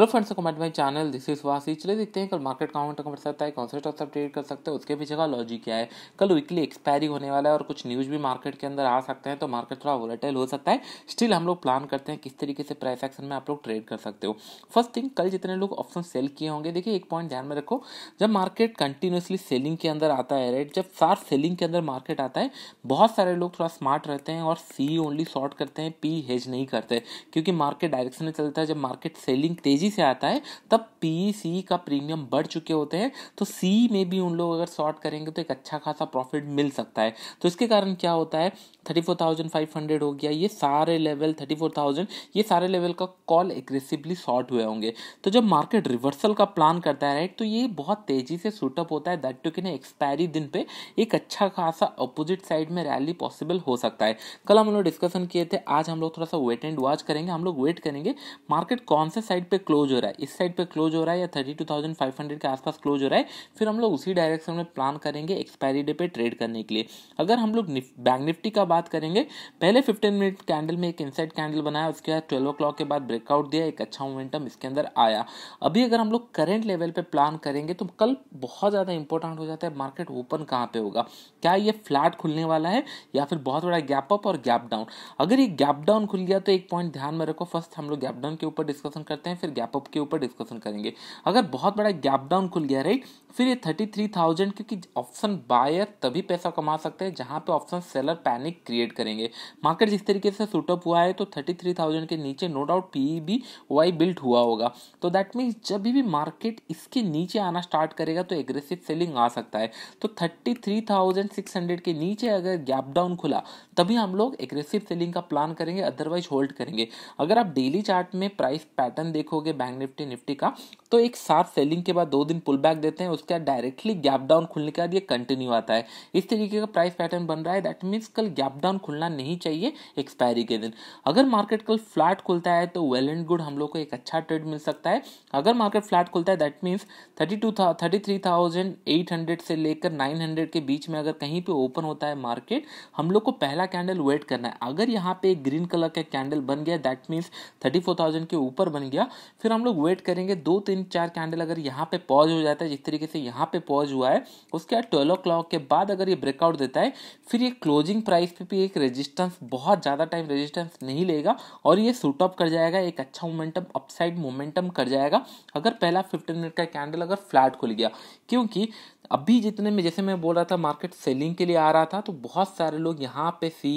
hello friends comment my channel this is वासी चले देखते हैं कल मार्केट कहाँ तक बढ़ सकता है कौन से स्टॉक सब ट्रेड कर सकते हैं उसके पीछे का लॉजिक क्या है कल वीकली एक्सपायरी होने वाला है और कुछ न्यूज़ भी मार्केट के अंदर आ सकते हैं तो मार्केट थोड़ा वोलेटाइल हो सकता है स्टिल हम लोग प्लान करते हैं किस तरीके से प्राइस एक्शन में आप लोग ट्रेड कर सकते हो फर्स्ट थिंग कल जितने लोग ऑप्शन सेल किए होंगे देखिए एक पॉइंट ध्यान में रखो जब मार्केट कंटिन्यूसली सेलिंग के अंदर आता है राइट जब सार सेलिंग के अंदर मार्केट आता है बहुत सारे लोग थोड़ा स्मार्ट रहते हैं और सी ओनली शॉर्ट करते हैं पी हेज नहीं करते क्योंकि मार्केट डायरेक्शन में चलता है जब मार्केट सेलिंग तेजी पी से आता है तब पी सी e का प्रीमियम बढ़ चुके होते हैं तो सी में भी उन लोग अगर शॉर्ट करेंगे तो एक अच्छा खासा प्रॉफिट मिल सकता है तो इसके कारण क्या होता है thirty four thousand five hundred हो गया ये सारे लेवल थर्टी फोर थाउजेंड ये सारे लेवल का कॉल एग्रेसिवली शॉर्ट हुए होंगे तो जब मार्केट रिवर्सल का प्लान करता है राइट तो ये बहुत तेजी से सूटअप होता है दैट टू कि एक्सपायरी दिन पे एक अच्छा खासा अपोजिट साइड में रैली पॉसिबल हो सकता है कल हम लोग डिस्कशन किए थे आज हम लोग थोड़ा सा वेट एंड वॉच करेंगे हम लोग वेट करेंगे मार्केट कौन से साइड पे क्लोज हो रहा है इस साइड पे क्लोज हो रहा है या thirty two thousand five hundred के आसपास क्लोज हो रहा है फिर हम लोग उसी डायरेक्शन में प्लान करेंगे एक्सपायरी डे पे ट्रेड करने के लिए अगर हम लोग बैंक निफ्टी का बात करेंगे पहले फिफ्टीन मिनट कैंडल में एक इनसाइड कैंडल बनाया उसके बाद ट्वेल्व ओ के बाद ब्रेकआउट दिया एक अच्छा मोमेंटम इसके अंदर आया अभी अगर हम लोग करेंट लेवल पर प्लान करेंगे तो कल बहुत ज़्यादा इंपॉर्टेंट हो जाता है मार्केट ओपन कहाँ पर होगा क्या ये फ्लैट खुलने वाला है या फिर बहुत बड़ा गैप अप और गैप डाउन अगर ये गैप डाउन खुल गया तो एक पॉइंट ध्यान में रखो फर्स्ट हम लोग गैप डाउन के ऊपर डिस्कशन करते हैं फिर गैप अप के ऊपर डिस्कशन करेंगे अगर बहुत बड़ा गैप डाउन खुल गया राइट फिर ये थर्टी थ्री थाउजेंड क्योंकि ऑप्शन बायर तभी पैसा कमा सकते हैं जहां पे ऑप्शन सेलर पैनिक क्रिएट करेंगे मार्केट जिस तरीके से सूटअप हुआ है तो थर्टी थ्री थाउजेंड के नीचे नो डाउट पी भी वाई बिल्ट हुआ होगा तो दैट मीन्स जब भी मार्केट इसके नीचे आना स्टार्ट करेगा तो एग्रेसिव सेलिंग आ सकता है तो thirty three thousand six hundred के नीचे अगर गैप डाउन खुला तभी हम लोग एग्रेसिव सेलिंग का प्लान करेंगे अदरवाइज होल्ड करेंगे अगर आप डेली चार्ट में प्राइस पैटर्न देखोगे देखेंगे बैंक निफ्टी निफ्टी का तो एक साफ सेलिंग के बाद दो दिन पुल बैक देते हैं उसके बाद डायरेक्टली गैप डाउन खुलने के बाद ये कंटिन्यू आता है इस तरीके का प्राइस पैटर्न बन रहा है दैट मीन्स कल गैप डाउन खुलना नहीं चाहिए एक्सपायरी के दिन अगर मार्केट कल फ्लैट खुलता है तो वेल एंड गुड हम लोग को एक अच्छा ट्रेड मिल सकता है अगर मार्केट फ्लैट खुलता है that means thirty two thirty three thousand eight hundred से लेकर नाइन हंड्रेड के बीच में अगर कहीं पर ओपन होता है मार्केट हम लोग को पहला कैंडल वेट करना है अगर यहाँ पे ग्रीन कलर का कैंडल बन गया that means thirty four thousand के ऊपर बन गया फिर हम लोग वेट करेंगे दो तीन चार कैंडल अगर यहाँ पे पॉज हो जाता है जिस तरीके से यहाँ पे पॉज हुआ है उसके बाद ट्वेल्व ओ के बाद अगर ये ब्रेकआउट देता है फिर ये क्लोजिंग प्राइस पे भी एक रेजिस्टेंस बहुत ज़्यादा टाइम रेजिस्टेंस नहीं लेगा और ये सूट अप कर जाएगा एक अच्छा मोमेंटम अपसाइड मोमेंटम कर जाएगा अगर पहला फिफ्टीन मिनट का कैंडल अगर फ्लैट खुल गया क्योंकि अभी जितने में जैसे मैं बोल रहा था मार्केट सेलिंग के लिए आ रहा था तो बहुत सारे लोग यहाँ पे सी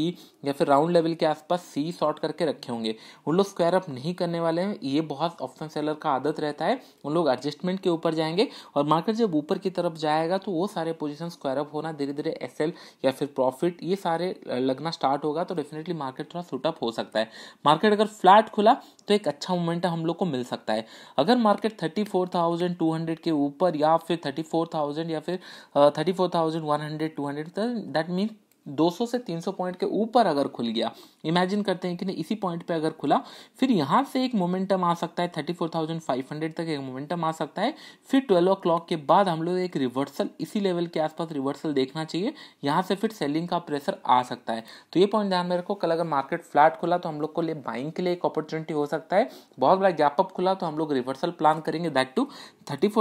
या फिर राउंड लेवल के आसपास सी शॉर्ट करके रखे होंगे उन लोग स्क्वायर अप नहीं करने वाले हैं ये बहुत ऑप्शन सेलर का आदत रहता है उन लोग एडजस्टमेंट के ऊपर जाएंगे और मार्केट जब ऊपर की तरफ जाएगा तो वो सारे पोजिशन स्क्वायर अप होना धीरे धीरे एस या फिर प्रॉफिट ये सारे लगना स्टार्ट होगा तो डेफिनेटली मार्केट थोड़ा सुटअप हो सकता है मार्केट अगर फ्लैट खुला तो एक अच्छा मोमेंट हम लोग को मिल सकता है अगर मार्केट थर्टी के ऊपर या फिर थर्टी या फिर thirty four thousand one hundred two hundred that mean 200 से 300 पॉइंट के ऊपर अगर खुल गया इमेजिन करते हैं कि नहीं इसी पॉइंट पे अगर खुला फिर यहाँ से एक मोमेंटम आ सकता है 34,500 तक एक मोमेंटम आ सकता है फिर ट्वेल्व ओ क्लॉक के बाद हम लोग एक रिवर्सल इसी लेवल के आसपास रिवर्सल देखना चाहिए यहाँ से फिर सेलिंग का प्रेशर आ सकता है तो ये पॉइंट ध्यान में रखो कल अगर मार्केट फ्लैट खुला तो हम लोग को लिए बाइंग के लिए एक अपॉर्चुनिटी हो सकता है बहुत बड़ा गैप अप खुला तो हम लोग रिवर्सल प्लान करेंगे that two thirty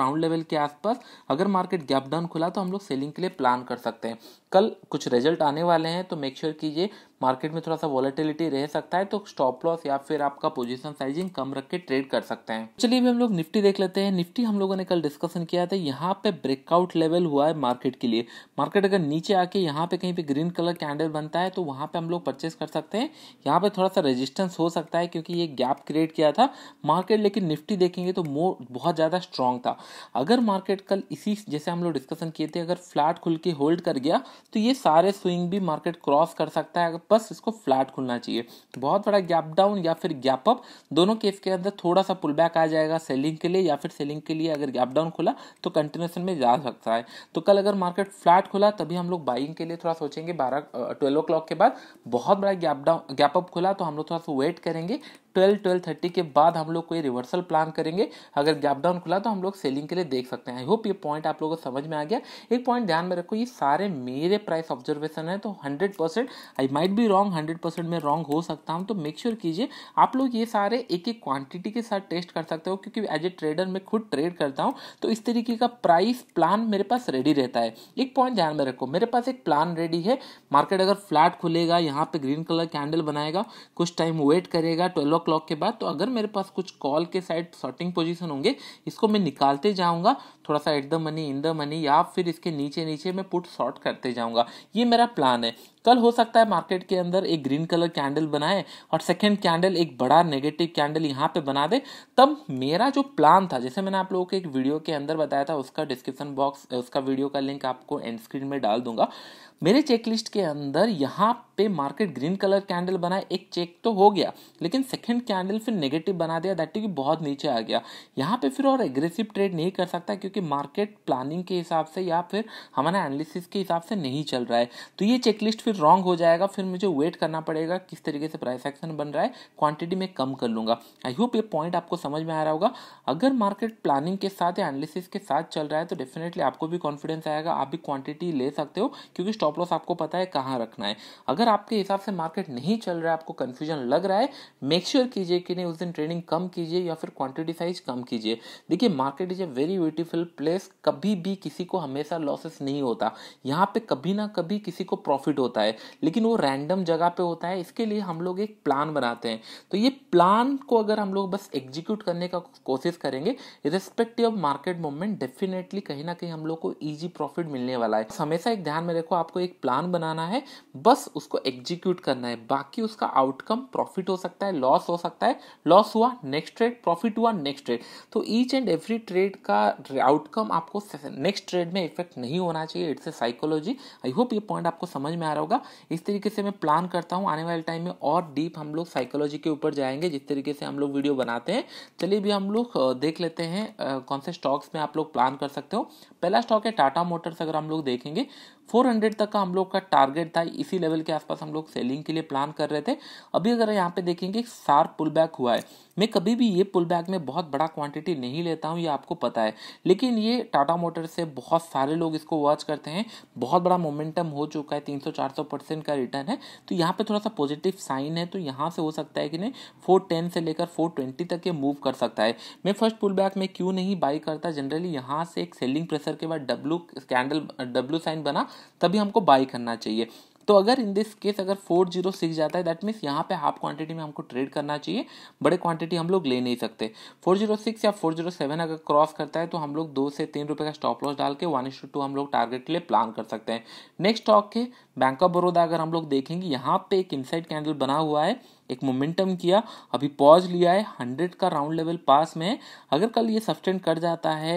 round level के आसपास अगर मार्केट गैप डाउन खुला तो हम लोग सेलिंग के लिए प्लान कर सकते हैं कल कुछ रिजल्ट आने वाले हैं तो मेक श्योर कीजिए मार्केट में थोड़ा सा वॉलेटिलिटी रह सकता है तो स्टॉप लॉस या फिर आपका पोजीशन साइजिंग कम रख के ट्रेड कर सकते हैं चलिए भी हम लोग निफ्टी देख लेते हैं निफ्टी हम लोगों ने कल डिस्कशन किया था यहाँ पे ब्रेकआउट लेवल हुआ है मार्केट के लिए मार्केट अगर नीचे आके यहाँ पे कहीं पे ग्रीन कलर कैंडल बनता है तो वहाँ पे हम लोग परचेस कर सकते हैं यहाँ पे थोड़ा सा रेजिस्टेंस हो सकता है क्योंकि ये गैप क्रिएट किया था मार्केट लेकिन निफ्टी देखेंगे तो मोर बहुत ज़्यादा स्ट्रांग था अगर मार्केट कल इसी जैसे हम लोग डिस्कशन किए थे अगर फ्लैट खुल के होल्ड कर गया तो ये सारे स्विंग भी मार्केट क्रॉस कर सकता है बस इसको फ्लैट खुलना चाहिए तो बहुत बड़ा गैप डाउन या फिर गैप अप दोनों केस के अंदर थोड़ा सा पुल बैक आ जाएगा सेलिंग के लिए या फिर सेलिंग के लिए अगर गैप डाउन खुला तो कंटिन्यूशन में जा सकता है तो कल अगर मार्केट फ्लैट खुला तभी हम लोग बाइंग के लिए थोड़ा सोचेंगे बारह ट्वेल्व ओ क्लॉक के बाद बहुत बड़ा गैप डाउन गैप अप खुला तो हम लोग थोड़ा सा वेट करेंगे ट्वेल्व ट्वेल्व थर्टी के बाद हम लोग कोई रिवर्सल प्लान करेंगे अगर गैप डाउन खुला तो हम लोग सेलिंग के लिए देख सकते हैं आई होप ये पॉइंट आप लोगों को समझ में आ गया एक पॉइंट ध्यान में रखो ये सारे मेरे प्राइस ऑब्जर्वेशन है तो hundred percent I might be wrong hundred percent में रॉन्ग हो सकता हूँ तो मेक श्योर sure कीजिए आप लोग ये सारे एक एक क्वांटिटी के साथ टेस्ट कर सकते हो क्योंकि एज ए ट्रेडर मैं खुद ट्रेड करता हूँ तो इस तरीके का प्राइस प्लान मेरे पास रेडी रहता है एक पॉइंट ध्यान में रखो मेरे पास एक प्लान रेडी है मार्केट अगर फ्लैट खुलेगा यहाँ पे ग्रीन कलर कैंडल बनाएगा कुछ टाइम वेट करेगा ट्वेल्व ओ के बाद तो अगर मेरे पास कुछ कॉल के साइड शॉर्टिंग पोजिशन होंगे इसको मैं निकालते जाऊँगा थोड़ा सा at the money in the money या फिर इसके नीचे नीचे मैं पुट शॉर्ट करते जाऊँगा ये मेरा प्लान है कल हो सकता है मार्केट के अंदर एक ग्रीन कलर कैंडल बनाए और सेकेंड कैंडल एक बड़ा नेगेटिव कैंडल यहाँ पे बना दे तब मेरा जो प्लान था जैसे मैंने आप लोगों को एक वीडियो के अंदर बताया था उसका डिस्क्रिप्शन बॉक्स उसका वीडियो का लिंक आपको एंड स्क्रीन में डाल दूंगा मेरे चेकलिस्ट के अंदर यहाँ पे मार्केट ग्रीन कलर कैंडल बनाए एक चेक तो हो गया लेकिन सेकंड कैंडल फिर नेगेटिव बना दिया दैट कि बहुत नीचे आ गया यहाँ पे फिर और एग्रेसिव ट्रेड नहीं कर सकता क्योंकि मार्केट प्लानिंग के हिसाब से या फिर हमारे एनालिसिस के हिसाब से नहीं चल रहा है तो ये चेकलिस्ट फिर रॉन्ग हो जाएगा फिर मुझे वेट करना पड़ेगा किस तरीके से प्राइस एक्शन बन रहा है क्वांटिटी में कम कर लूँगा आई होप ये पॉइंट आपको समझ में आ रहा होगा अगर मार्केट प्लानिंग के साथ या एनालिसिस के साथ चल रहा है तो डेफिनेटली आपको भी कॉन्फिडेंस आएगा आप भी क्वांटिटी ले सकते हो क्योंकि स्टॉक स्टॉप लॉस आपको पता है कहाँ रखना है अगर आपके हिसाब से मार्केट नहीं चल रहा है आपको कन्फ्यूजन लग रहा है मेक श्योर कीजिए कि नहीं उस दिन ट्रेडिंग कम कीजिए या फिर क्वांटिटी साइज कम कीजिए देखिए market is a very beautiful place कभी भी किसी को हमेशा लॉसेस नहीं होता यहाँ पे कभी ना कभी किसी को प्रॉफिट होता है लेकिन वो रैंडम जगह पे होता है इसके लिए हम लोग एक प्लान बनाते हैं तो ये प्लान को अगर हम लोग बस एग्जीक्यूट करने का कोशिश करेंगे irrespective of market movement definitely कहीं ना कहीं हम लोग को ईजी प्रॉफिट मिलने वाला है हमेशा एक ध्यान में रखो आपको एक प्लान बनाना है बस उसको एग्जीक्यूट करना है बाकी उसका आउटकम प्रॉफिट हो सकता है लॉस हो सकता है लॉस हुआ नेक्स्ट ट्रेड प्रॉफिट हुआ नेक्स्ट ट्रेड तो ईच एंड एवरी ट्रेड का आउटकम आपको नेक्स्ट ट्रेड में इफेक्ट नहीं होना चाहिए it's a psychology I hope ये पॉइंट आपको समझ में आ रहा होगा इस तरीके से मैं प्लान करता हूँ आने वाले टाइम में और डीप हम लोग साइकोलॉजी के ऊपर जाएंगे जिस तरीके से हम लोग वीडियो बनाते हैं चलिए भी हम लोग देख लेते हैं कौन से स्टॉक्स में आप लोग प्लान कर सकते हो पहला स्टॉक है टाटा मोटर्स अगर हम लोग देखेंगे 400 तक का हम लोग का टारगेट था इसी लेवल के आसपास हम लोग सेलिंग के लिए प्लान कर रहे थे अभी अगर यहाँ पे देखेंगे सार पुल बैक हुआ है मैं कभी भी ये पुल बैक में बहुत बड़ा क्वांटिटी नहीं लेता हूँ ये आपको पता है लेकिन ये टाटा मोटर से बहुत सारे लोग इसको वॉच करते हैं बहुत बड़ा मोमेंटम हो चुका है 300-400 परसेंट का रिटर्न है तो यहाँ पे थोड़ा सा पॉजिटिव साइन है तो यहाँ से हो सकता है कि नहीं फोर से लेकर फोर तक ये मूव कर सकता है मैं फर्स्ट पुल बैक में क्यों नहीं बाई करता जनरली यहाँ से एक सेलिंग प्रेशर के बाद डब्लू कैंडल डब्लू साइन बना तभी हमको बाई करना चाहिए तो अगर इन दिस केस अगर फोर जीरो सिक्स जाता है दैट मीन्स यहाँ पे हाफ क्वांटिटी में हमको ट्रेड करना चाहिए बड़े क्वांटिटी हम लोग ले नहीं सकते फोर जीरो सिक्स या फोर जीरो सेवन अगर क्रॉस करता है तो हम लोग दो से तीन रुपए का स्टॉप लॉस डाल के वन इस टू हम लोग टारगेट के लिए प्लान कर सकते हैं नेक्स्ट स्टॉक के बैंक ऑफ बड़ौदा अगर हम लोग देखेंगे यहाँ पे एक इनसाइड कैंडल बना हुआ है एक मोमेंटम किया अभी पॉज लिया है हंड्रेड का राउंड लेवल पास में है अगर कल ये सस्टेंड कर जाता है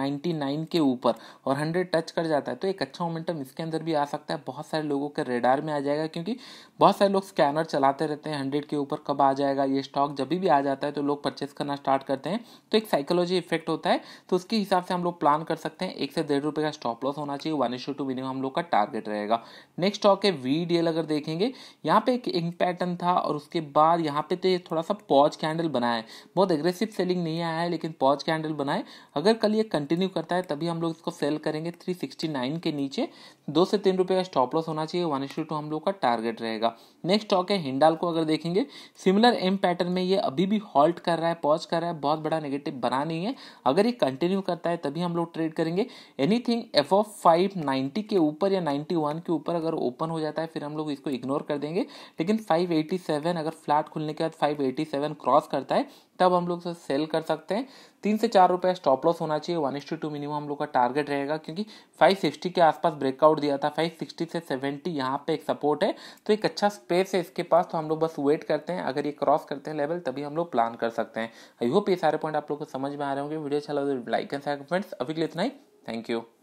नाइन्टी नाइन के ऊपर और हंड्रेड टच कर जाता है तो एक अच्छा मोमेंटम इसके अंदर भी आ सकता है बहुत सारे लोगों के रेडार में आ जाएगा क्योंकि बहुत सारे लोग स्कैनर चलाते रहते हैं हंड्रेड के ऊपर कब आ जाएगा ये स्टॉक जब भी आ जाता है तो लोग परचेस करना स्टार्ट करते हैं तो एक साइकोलॉजी इफेक्ट होता है तो उसके हिसाब से हम लोग प्लान कर सकते हैं एक से डेढ़ रुपये का स्टॉप लॉस होना चाहिए वन इशू टू मिनिमम हम लोग का टारगेट रहेगा नेक्स्ट स्टॉक है वी अगर देखेंगे यहाँ पे एक इंक पैटर्न था और उसके बाद यहाँ पे तो ये थोड़ा सा पॉज कैंडल बनाया है बहुत एग्रेसिव सेलिंग नहीं आया है लेकिन पॉज कैंडल बनाए अगर कल ये कंटिन्यू करता है तभी हम लोग इसको सेल करेंगे 369 के नीचे दो से तीन रुपये का स्टॉप लॉस होना चाहिए वन इशू टू हम लोग का टारगेट रहेगा नेक्स्ट स्टॉक है हिंडाल को अगर देखेंगे सिमिलर एम पैटर्न में ये अभी भी हॉल्ट कर रहा है पॉज कर रहा है बहुत बड़ा नेगेटिव बना नहीं है अगर ये कंटिन्यू करता है तभी हम लोग ट्रेड करेंगे anything F of five ninety के ऊपर या नाइन्टी वन के ऊपर अगर ओपन हो जाता है फिर हम लोग इसको इग्नोर कर देंगे लेकिन 587 अगर फ्लैट खुलने के बाद 587 क्रॉस करता है तब हम लोग सेल कर सकते हैं तीन से चार रुपये स्टॉप लॉस होना चाहिए वन एस्टी टू मिनिमम हम लोग का टारगेट रहेगा क्योंकि 560 के आसपास ब्रेकआउट दिया था 560 से 70 यहाँ पे एक सपोर्ट है तो एक अच्छा स्पेस है इसके पास तो हम लोग बस वेट करते हैं अगर ये क्रॉस करते हैं लेवल तभी हम लोग प्लान कर सकते हैं आई होप ये सारे पॉइंट आप लोग को समझ में आ रहे होंगे वीडियो अच्छा लगे लाइक एंड फ्रेंड्स अभी के लिए इतना ही थैंक यू